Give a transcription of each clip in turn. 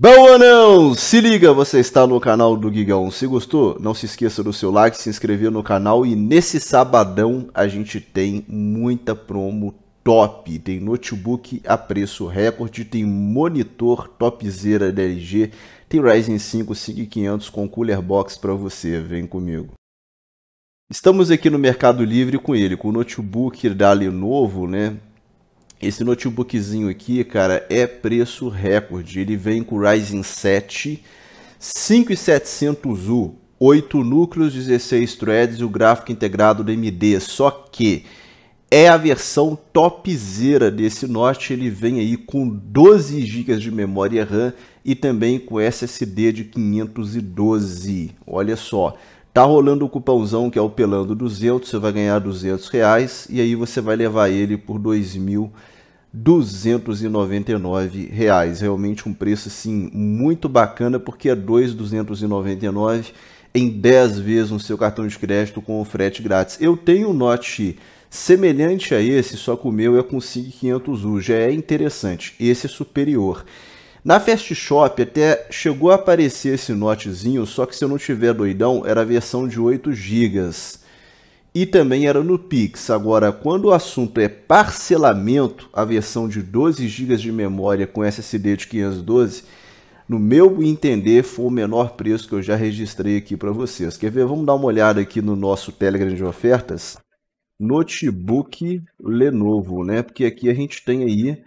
Bom ou não? Se liga, você está no canal do Gigão. Se gostou, não se esqueça do seu like, se inscrever no canal e nesse sabadão a gente tem muita promo top. Tem notebook a preço recorde, tem monitor topzera da LG, tem Ryzen 5 5500 com cooler box para você. Vem comigo. Estamos aqui no Mercado Livre com ele, com o notebook da Lenovo, né? Esse notebookzinho aqui, cara, é preço recorde. Ele vem com Ryzen 7 5700U, 8 núcleos, 16 threads e o gráfico integrado do AMD. Só que é a versão topzera desse Note. Ele vem aí com 12 GB de memória RAM e também com SSD de 512. Olha só, Tá rolando o cupãozão que é o Pelando 200, você vai ganhar 200 reais e aí você vai levar ele por 2.299 reais. Realmente um preço assim muito bacana porque é 2.299 em 10 vezes no seu cartão de crédito com o frete grátis. Eu tenho um Note semelhante a esse, só que o meu é com SIG 500U, já é interessante. Esse é superior. Na Fast Shop até chegou a aparecer esse notezinho, só que se eu não tiver doidão, era a versão de 8 GB. E também era no Pix. Agora, quando o assunto é parcelamento, a versão de 12 GB de memória com SSD de 512, no meu entender, foi o menor preço que eu já registrei aqui para vocês. Quer ver? Vamos dar uma olhada aqui no nosso Telegram de ofertas. Notebook Lenovo, né? Porque aqui a gente tem aí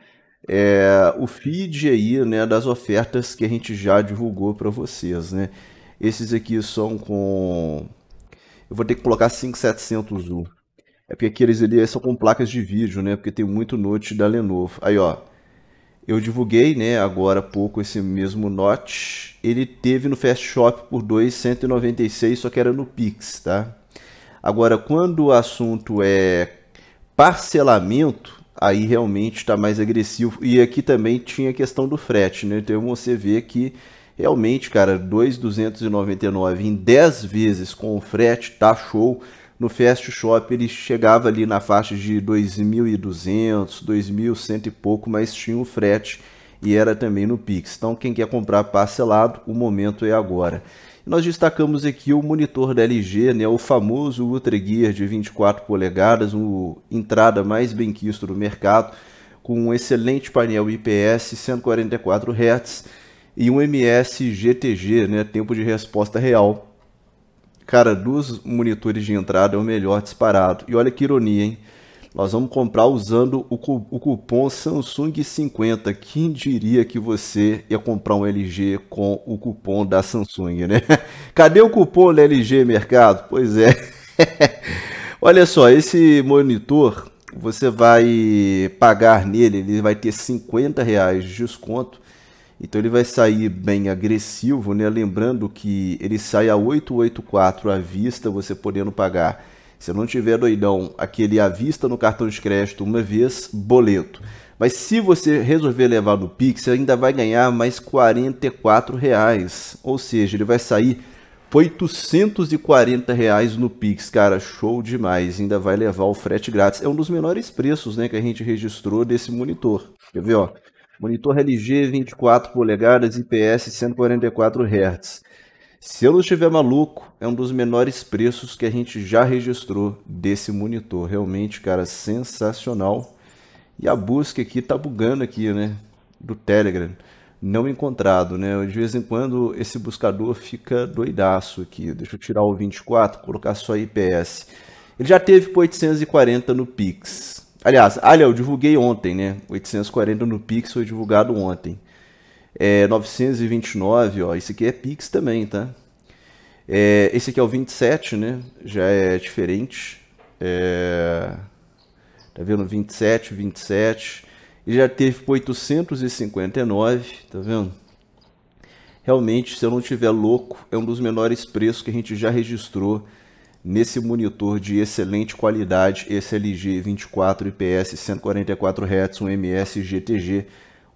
é, o feed aí né, das ofertas que a gente já divulgou para vocês. Né? Esses aqui são com. Eu vou ter que colocar 5700U. É porque aqueles ali são com placas de vídeo, né? Porque tem muito note da Lenovo. Aí, ó. Eu divulguei, né, agora há pouco esse mesmo Note. Ele teve no Fast Shop por 2,196, só que era no Pix, tá? Agora, quando o assunto é parcelamento, aí realmente está mais agressivo. E aqui também tinha a questão do frete, né? Então você vê que realmente, cara, 2,299 em 10 vezes com o frete tá show. No Fast Shop ele chegava ali na faixa de 2.200, 2.100 e pouco, mas tinha o frete e era também no Pix. Então quem quer comprar parcelado, o momento é agora. Nós destacamos aqui o monitor da LG, né, o famoso Ultra Gear de 24 polegadas, uma entrada mais bem quisto do mercado, com um excelente painel IPS 144 Hz e um MS GTG, né, tempo de resposta real. Cara, dos monitores de entrada é o melhor disparado. E olha que ironia, hein? Nós vamos comprar usando o, o cupom Samsung50. Quem diria que você ia comprar um LG com o cupom da Samsung, né? Cadê o cupom da LG Mercado? Pois é. Olha só, esse monitor você vai pagar nele, ele vai ter 50 reais de desconto. Então ele vai sair bem agressivo, né? Lembrando que ele sai a 884 à vista, você podendo pagar se eu não tiver doidão, aquele à vista no cartão de crédito uma vez, boleto. Mas se você resolver levar no Pix, você ainda vai ganhar mais R$ reais, Ou seja, ele vai sair R$ reais no Pix. Cara, show demais. Ainda vai levar o frete grátis. É um dos menores preços né, que a gente registrou desse monitor. Quer ver? Ó? Monitor LG 24 polegadas IPS 144 Hz. Se eu não estiver maluco, é um dos menores preços que a gente já registrou desse monitor. Realmente, cara, sensacional. E a busca aqui tá bugando aqui, né? Do Telegram. Não encontrado, né? De vez em quando esse buscador fica doidaço aqui. Deixa eu tirar o 24, colocar só IPS. Ele já teve por 840 no Pix. Aliás, olha, eu divulguei ontem, né? 840 no Pix foi divulgado ontem. É, 929, ó, esse aqui é Pix também, tá? É, esse aqui é o 27, né? Já é diferente. É... Tá vendo? 27, 27. Ele já teve 859, tá vendo? Realmente, se eu não estiver louco, é um dos menores preços que a gente já registrou nesse monitor de excelente qualidade, esse LG 24 IPS 144 Hz, um MS GTG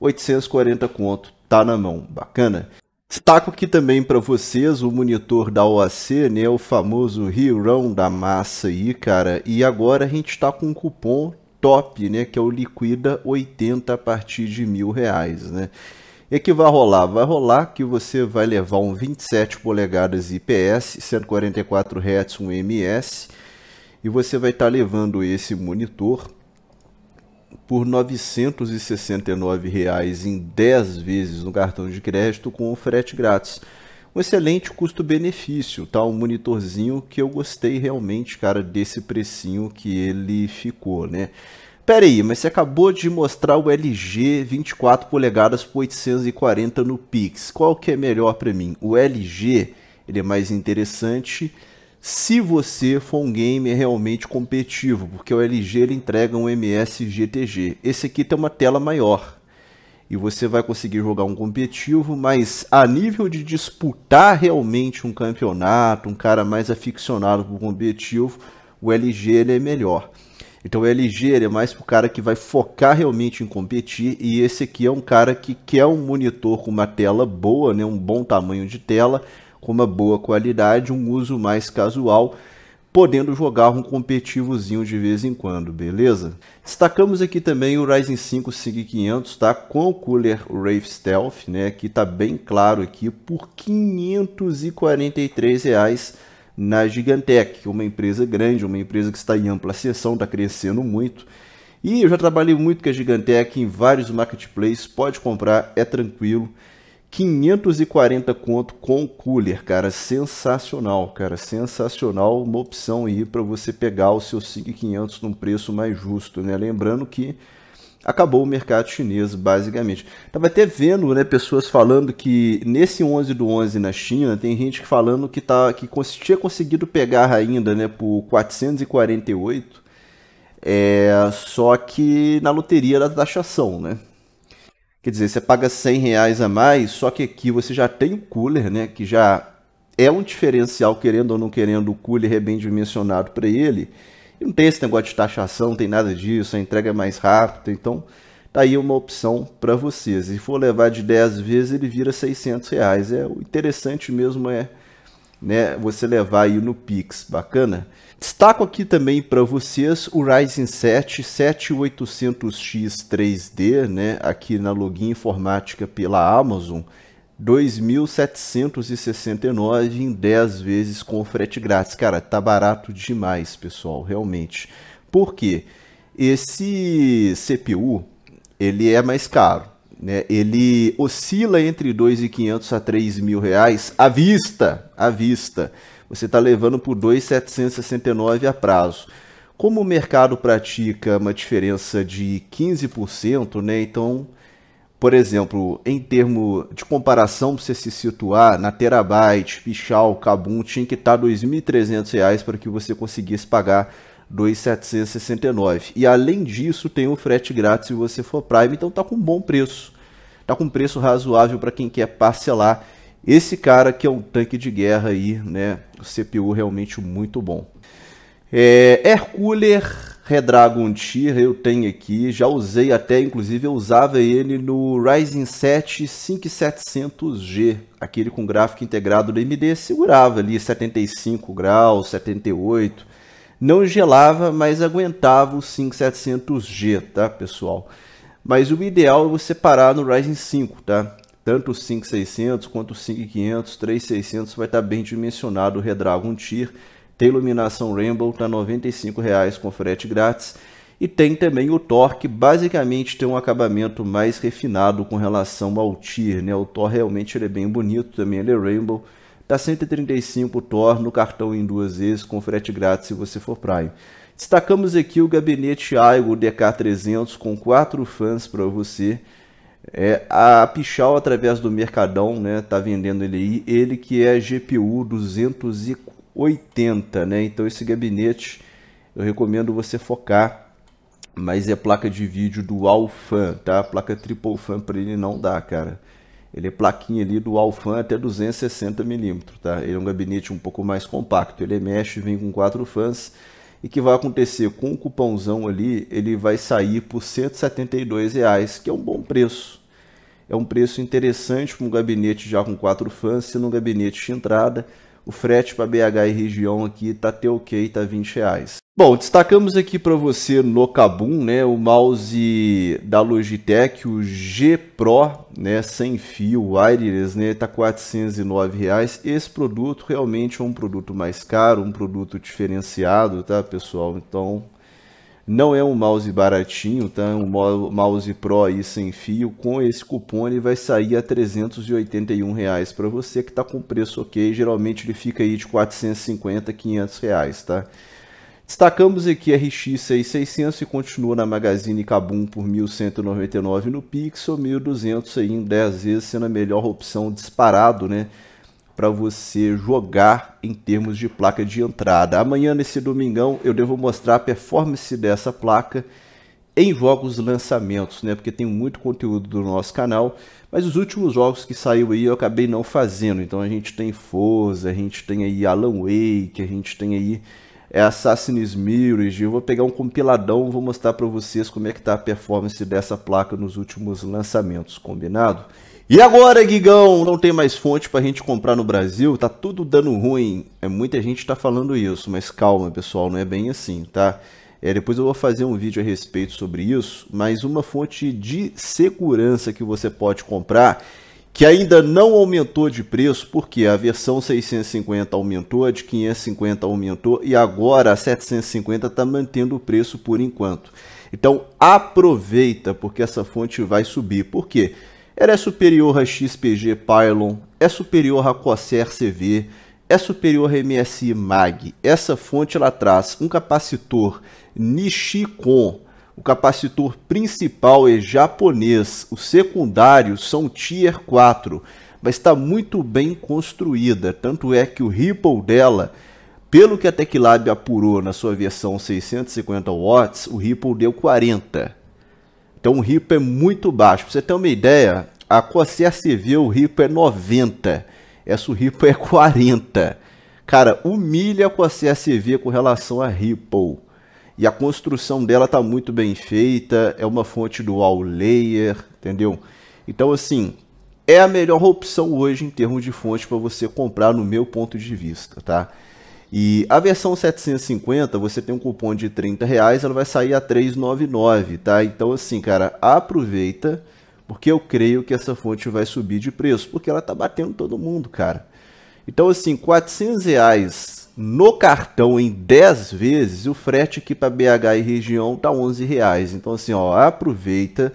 840 conto, tá na mão, bacana? Destaco aqui também para vocês o monitor da OAC, né, o famoso rirão da massa aí, cara. E agora a gente está com um cupom top, né, que é o liquida 80 a partir de mil reais, né. E que vai rolar? Vai rolar que você vai levar um 27 polegadas IPS, 144 Hz, um ms, e você vai estar tá levando esse monitor por R$ 969,00 reais em 10 vezes no cartão de crédito com o frete grátis. Um excelente custo-benefício, tá? Um monitorzinho que eu gostei realmente, cara, desse precinho que ele ficou, né? Pera aí, mas você acabou de mostrar o LG 24 polegadas por 840 no Pix. Qual que é melhor para mim? O LG, ele é mais interessante se você for um gamer realmente competitivo, porque o LG ele entrega um MS GTG. Esse aqui tem uma tela maior e você vai conseguir jogar um competitivo, mas a nível de disputar realmente um campeonato, um cara mais aficionado por competitivo, o LG ele é melhor. Então o LG ele é mais para o cara que vai focar realmente em competir e esse aqui é um cara que quer um monitor com uma tela boa, né, um bom tamanho de tela, com uma boa qualidade, um uso mais casual, podendo jogar um competitivozinho de vez em quando, beleza? Destacamos aqui também o Ryzen 5 SIG 500, tá? Com o cooler Wraith Stealth, né? Que tá bem claro aqui por R$ 543 reais na Gigantec, é uma empresa grande, uma empresa que está em ampla ascensão, está crescendo muito. E eu já trabalhei muito com a Gigantec em vários marketplaces, pode comprar, é tranquilo. 540 conto com cooler, cara, sensacional, cara, sensacional, uma opção aí para você pegar o seu 5500 500 num preço mais justo, né? Lembrando que acabou o mercado chinês, basicamente. Tava até vendo, né, pessoas falando que nesse 11 do 11 na China, tem gente falando que tá que tinha conseguido pegar ainda, né, por 448. É, só que na loteria da taxação, né? Quer dizer, você paga 100 reais a mais, só que aqui você já tem o cooler, né? Que já é um diferencial, querendo ou não querendo, o cooler é bem dimensionado para ele. E não tem esse negócio de taxação, não tem nada disso, a entrega é mais rápida, então tá aí uma opção para vocês. Se for levar de 10 vezes, ele vira 600 reais. É, o interessante mesmo é né, você levar aí no Pix, bacana? Destaco aqui também para vocês o Ryzen 7 7800X 3D, né, aqui na Login Informática pela Amazon, 2.769 em 10 vezes com frete grátis. Cara, tá barato demais, pessoal, realmente. Por quê? Esse CPU, ele é mais caro, né, ele oscila entre 2 e a 3 mil reais à vista, à vista. Você está levando por 2,769 a prazo. Como o mercado pratica uma diferença de 15%, né, então, por exemplo, em termo de comparação, para você se situar na Terabyte, Pichal, Kabum, tinha que estar R$ 2.300 para que você conseguisse pagar 2,769. E além disso, tem o um frete grátis se você for Prime, então tá com um bom preço tá com preço razoável para quem quer parcelar esse cara que é um tanque de guerra aí, né? CPU realmente muito bom. É, cooler Redragon Tier eu tenho aqui, já usei até, inclusive eu usava ele no Ryzen 7 5700G, aquele com gráfico integrado da AMD, segurava ali 75 graus, 78, não gelava, mas aguentava o 5700G, tá pessoal? Mas o ideal é você parar no Ryzen 5, tá? Tanto o 5600 quanto o 5500, 3600 vai estar tá bem dimensionado o Redragon Tier. Tem iluminação Rainbow, tá R$ 95,00 com frete grátis. E tem também o Thor, que basicamente tem um acabamento mais refinado com relação ao Tier, né? O Thor realmente ele é bem bonito, também ele é Rainbow. Tá 135 Thor no cartão em duas vezes com frete grátis se você for Prime. Destacamos aqui o gabinete Aigo DK300 com quatro fãs para você. É, a Pichal, através do Mercadão, né, tá vendendo ele aí, ele que é GPU 280, né, então esse gabinete eu recomendo você focar, mas é placa de vídeo dual fan, tá, placa triple fan para ele não dá, cara, ele é plaquinha ali dual fan até 260mm, tá, ele é um gabinete um pouco mais compacto, ele mexe vem com quatro fãs, e que vai acontecer com o cupãozão ali, ele vai sair por R$ 172,00, que é um bom preço. É um preço interessante para um gabinete já com quatro fãs, sendo um gabinete de entrada. O frete para BH e região aqui tá até ok, tá R$ 20 reais. Bom, destacamos aqui para você no Kabum, né, o mouse da Logitech, o G Pro, né, sem fio, wireless, né, tá R$ 409. Reais. Esse produto realmente é um produto mais caro, um produto diferenciado, tá, pessoal? Então, não é um mouse baratinho, tá? É um mouse Pro aí sem fio, com esse cupom ele vai sair a R$ 381 reais para você que tá com preço OK, geralmente ele fica aí de 450, 500 reais, tá? Destacamos aqui a RX 6600 e continua na Magazine Kabum por 1.199 no Pixel, 1.200 aí em 10 vezes, sendo a melhor opção disparado, né? Para você jogar em termos de placa de entrada. Amanhã, nesse domingão, eu devo mostrar a performance dessa placa em jogos lançamentos, né? Porque tem muito conteúdo do nosso canal, mas os últimos jogos que saiu aí eu acabei não fazendo. Então a gente tem Forza, a gente tem aí Alan Wake, a gente tem aí é Assassin's e Eu vou pegar um compiladão, vou mostrar para vocês como é que tá a performance dessa placa nos últimos lançamentos, combinado? E agora, Guigão, não tem mais fonte pra gente comprar no Brasil, tá tudo dando ruim. É muita gente tá falando isso, mas calma, pessoal, não é bem assim, tá? É, depois eu vou fazer um vídeo a respeito sobre isso, mas uma fonte de segurança que você pode comprar que ainda não aumentou de preço, porque a versão 650 aumentou, a de 550 aumentou e agora a 750 está mantendo o preço por enquanto. Então aproveita, porque essa fonte vai subir. Por quê? Ela é superior a XPG Pylon, é superior a Corsair CV, é superior a MSI MAG. Essa fonte ela traz um capacitor Nishikon o capacitor principal é japonês, os secundários são Tier 4, mas está muito bem construída, tanto é que o ripple dela, pelo que a TecLab apurou na sua versão 650 watts, o ripple deu 40. Então o ripple é muito baixo. Para você ter uma ideia, a Corsair CV o ripple é 90, essa o ripple é 40. Cara, humilha a Corsair CV com relação a ripple e a construção dela tá muito bem feita, é uma fonte dual layer, entendeu? Então assim, é a melhor opção hoje em termos de fonte para você comprar no meu ponto de vista, tá? E a versão 750, você tem um cupom de 30 reais, ela vai sair a 399, tá? Então assim, cara, aproveita, porque eu creio que essa fonte vai subir de preço, porque ela tá batendo todo mundo, cara. Então assim, 400 reais no cartão em 10 vezes, o frete aqui para BH e região tá 11 reais. Então assim, ó, aproveita,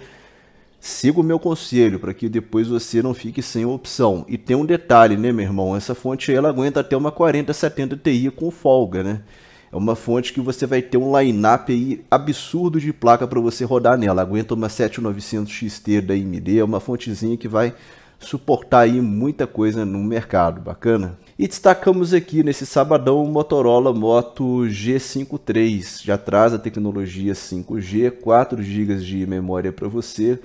siga o meu conselho para que depois você não fique sem opção. E tem um detalhe, né, meu irmão? Essa fonte aí, ela aguenta até uma 4070 Ti com folga, né? É uma fonte que você vai ter um line-up aí absurdo de placa para você rodar nela. Aguenta uma 7900 XT da AMD, é uma fontezinha que vai suportar aí muita coisa no mercado, bacana? E destacamos aqui nesse sabadão o Motorola Moto G5 já traz a tecnologia 5G, 4 GB de memória para você,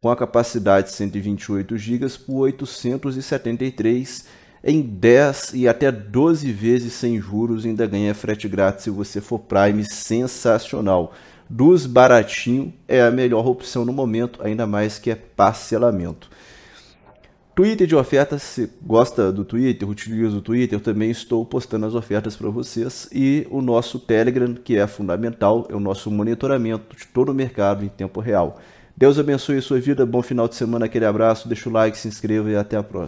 com a capacidade de 128 GB por 873 em 10 e até 12 vezes sem juros, ainda ganha frete grátis se você for Prime, sensacional. Dos baratinho é a melhor opção no momento, ainda mais que é parcelamento. Twitter de ofertas, se gosta do Twitter, utiliza o Twitter, eu também estou postando as ofertas para vocês e o nosso Telegram, que é fundamental, é o nosso monitoramento de todo o mercado em tempo real. Deus abençoe a sua vida, bom final de semana, aquele abraço, deixa o like, se inscreva e até a próxima.